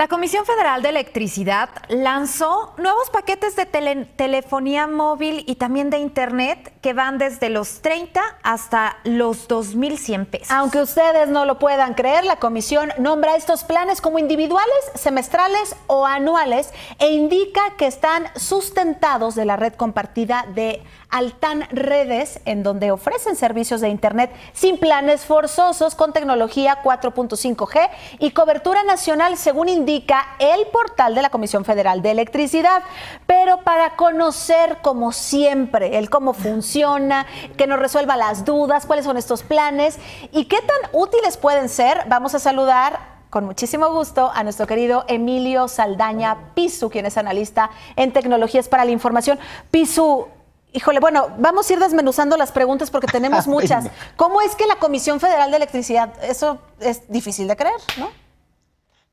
La Comisión Federal de Electricidad lanzó nuevos paquetes de telefonía móvil y también de Internet que van desde los 30 hasta los 2.100 pesos. Aunque ustedes no lo puedan creer, la Comisión nombra estos planes como individuales, semestrales o anuales e indica que están sustentados de la red compartida de Altan Redes, en donde ofrecen servicios de Internet sin planes forzosos con tecnología 4.5G y cobertura nacional según indica el portal de la Comisión Federal de Electricidad. Pero para conocer, como siempre, el cómo funciona, que nos resuelva las dudas, cuáles son estos planes y qué tan útiles pueden ser, vamos a saludar con muchísimo gusto a nuestro querido Emilio Saldaña Pisu, quien es analista en tecnologías para la información. Pisu, híjole, bueno, vamos a ir desmenuzando las preguntas porque tenemos muchas. ¿Cómo es que la Comisión Federal de Electricidad, eso es difícil de creer, ¿no?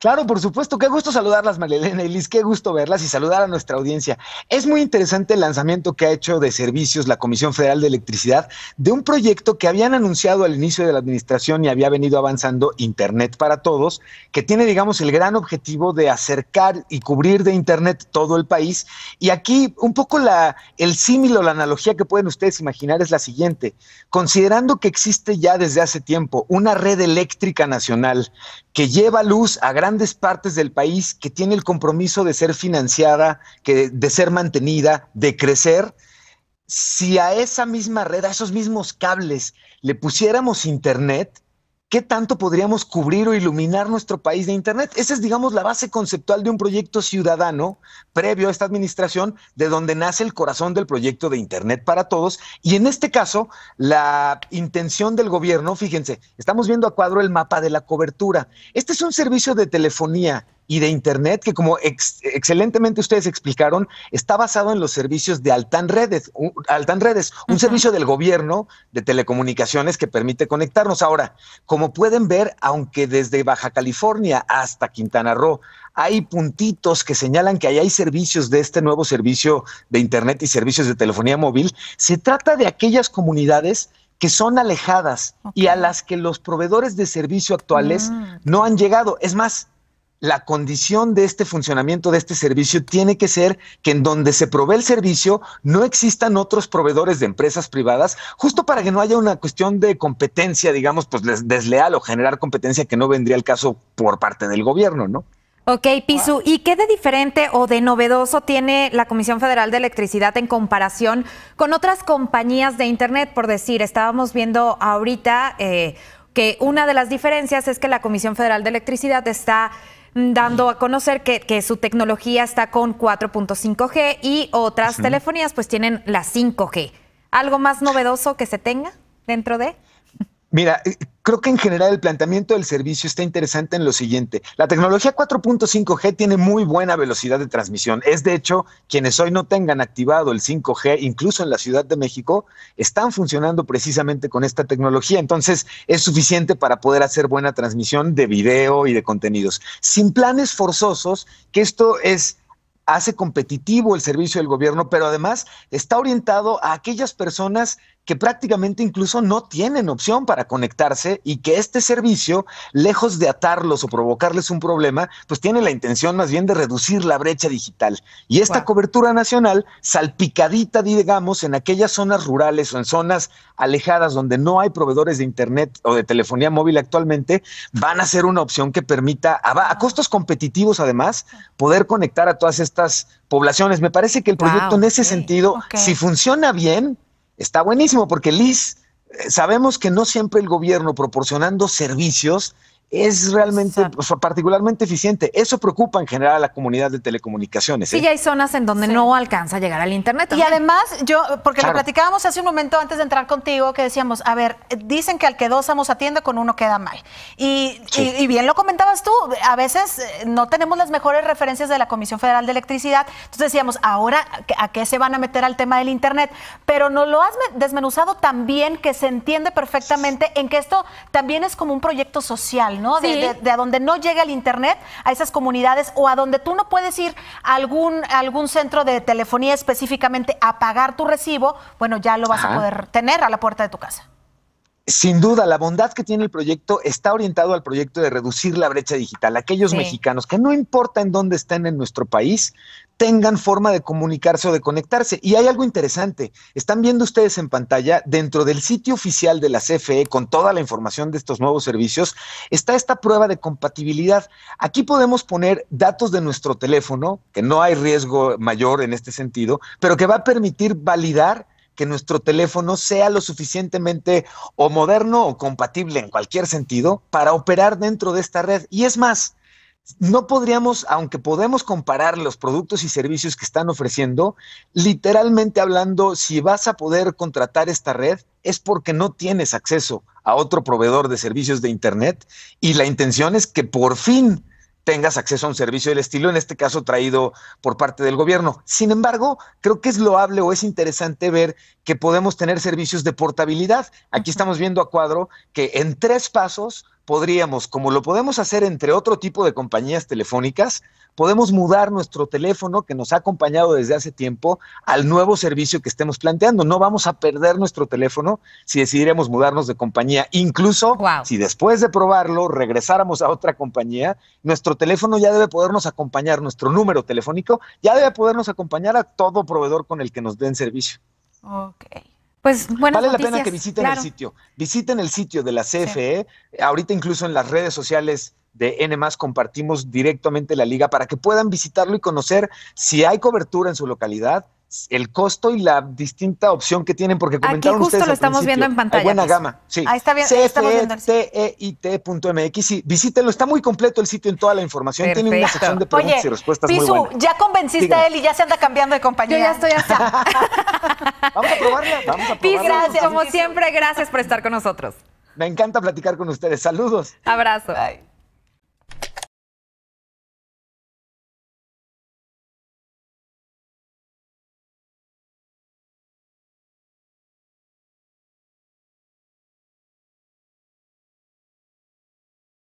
Claro, por supuesto, qué gusto saludarlas, Marilena y Liz, qué gusto verlas y saludar a nuestra audiencia. Es muy interesante el lanzamiento que ha hecho de servicios la Comisión Federal de Electricidad de un proyecto que habían anunciado al inicio de la administración y había venido avanzando Internet para Todos, que tiene, digamos, el gran objetivo de acercar y cubrir de Internet todo el país. Y aquí un poco la, el símil o la analogía que pueden ustedes imaginar es la siguiente. Considerando que existe ya desde hace tiempo una red eléctrica nacional que lleva luz a gran grandes partes del país que tiene el compromiso de ser financiada, que, de ser mantenida, de crecer, si a esa misma red, a esos mismos cables, le pusiéramos internet, qué tanto podríamos cubrir o iluminar nuestro país de Internet. Esa es, digamos, la base conceptual de un proyecto ciudadano previo a esta administración, de donde nace el corazón del proyecto de Internet para todos. Y en este caso, la intención del gobierno, fíjense, estamos viendo a cuadro el mapa de la cobertura. Este es un servicio de telefonía y de Internet, que como excelentemente ustedes explicaron, está basado en los servicios de Altan Redes, un, Altan Redes, un servicio del gobierno de telecomunicaciones que permite conectarnos. Ahora, como pueden ver, aunque desde Baja California hasta Quintana Roo hay puntitos que señalan que ahí hay servicios de este nuevo servicio de Internet y servicios de telefonía móvil, se trata de aquellas comunidades que son alejadas y a las que los proveedores de servicio actuales mm. no han llegado. Es más, la condición de este funcionamiento de este servicio tiene que ser que en donde se provee el servicio no existan otros proveedores de empresas privadas, justo para que no haya una cuestión de competencia, digamos, pues desleal o generar competencia que no vendría el caso por parte del gobierno, ¿no? Ok, Pisu, ¿y qué de diferente o de novedoso tiene la Comisión Federal de Electricidad en comparación con otras compañías de Internet? Por decir, estábamos viendo ahorita eh, que una de las diferencias es que la Comisión Federal de Electricidad está Mm, dando a conocer que, que su tecnología está con 4.5G y otras telefonías pues tienen la 5G. ¿Algo más novedoso que se tenga dentro de? Mira, creo que en general el planteamiento del servicio está interesante en lo siguiente. La tecnología 4.5G tiene muy buena velocidad de transmisión. Es de hecho, quienes hoy no tengan activado el 5G, incluso en la Ciudad de México, están funcionando precisamente con esta tecnología. Entonces, es suficiente para poder hacer buena transmisión de video y de contenidos. Sin planes forzosos, que esto es hace competitivo el servicio del gobierno, pero además está orientado a aquellas personas que prácticamente incluso no tienen opción para conectarse y que este servicio, lejos de atarlos o provocarles un problema, pues tiene la intención más bien de reducir la brecha digital. Y esta cobertura nacional, salpicadita, digamos, en aquellas zonas rurales o en zonas alejadas donde no hay proveedores de Internet o de telefonía móvil actualmente, van a ser una opción que permita, a, costos competitivos además, poder conectar a todas estas poblaciones. Me parece que el proyecto en ese sentido, si funciona bien, está buenísimo porque Liz, eh, sabemos que no siempre el gobierno proporcionando servicios es realmente, particularmente eficiente. Eso preocupa en general a la comunidad de telecomunicaciones. Sí, ¿eh? hay zonas en donde no alcanza a llegar al Internet. Y además, yo, porque lo platicábamos hace un momento antes de entrar contigo, que decíamos, a ver, dicen que al que dos atiende, con uno queda mal. Y, y, bien lo comentabas tú, a veces eh, no tenemos las mejores referencias de la Comisión Federal de Electricidad. Entonces decíamos, ahora, ¿a qué se van a meter al tema del Internet? Pero no lo has desmenuzado tan bien que se entiende perfectamente en que esto también es como un proyecto social, de, a donde no llega el Internet, a esas comunidades o a donde tú no puedes ir a algún, algún centro de telefonía específicamente a pagar tu recibo, bueno, ya lo vas a poder tener a la puerta de tu casa. Sin duda, la bondad que tiene el proyecto está orientado al proyecto de reducir la brecha digital. Aquellos mexicanos que no importa en dónde estén en nuestro país, tengan forma de comunicarse o de conectarse. Y hay algo interesante. Están viendo ustedes en pantalla, dentro del sitio oficial de la CFE, con toda la información de estos nuevos servicios, está esta prueba de compatibilidad. Aquí podemos poner datos de nuestro teléfono, que no hay riesgo mayor en este sentido, pero que va a permitir validar que nuestro teléfono sea lo suficientemente o moderno o compatible en cualquier sentido para operar dentro de esta red. Y es más, no podríamos, aunque podemos comparar los productos y servicios que están ofreciendo, literalmente hablando, si vas a poder contratar esta red es porque no tienes acceso a otro proveedor de servicios de Internet y la intención es que por fin tengas acceso a un servicio del estilo, en este caso traído por parte del gobierno. Sin embargo, creo que es loable o es interesante ver que podemos tener servicios de portabilidad. Aquí estamos viendo a cuadro que en tres pasos podríamos, como lo podemos hacer entre otro tipo de compañías telefónicas, podemos mudar nuestro teléfono que nos ha acompañado desde hace tiempo al nuevo servicio que estemos planteando. No vamos a perder nuestro teléfono si decidiremos mudarnos de compañía. Incluso si después de probarlo regresáramos a otra compañía, nuestro teléfono ya debe podernos acompañar, nuestro número telefónico ya debe podernos acompañar a todo proveedor con el que nos den servicio. Okay. Pues, vale la pena que visiten el sitio. Visiten el sitio de la CFE. Eh, ahorita incluso en las redes sociales de N compartimos directamente la liga para que puedan visitarlo y conocer si hay cobertura en su localidad, el costo y la distinta opción que tienen, porque comentaron Aquí justo lo estamos viendo en pantalla. buena pues. gama, sí. Ahí está bien, CFTEIT.mx, sí, visítenlo, está muy completo el sitio en toda la información, tiene una sección de preguntas y respuestas muy buena. ya convenciste a él y ya se anda cambiando de compañía. ya estoy hasta... vamos a probarla, vamos a probarla. como siempre, gracias por estar con nosotros. Me encanta platicar con ustedes, saludos. Abrazo. Bye.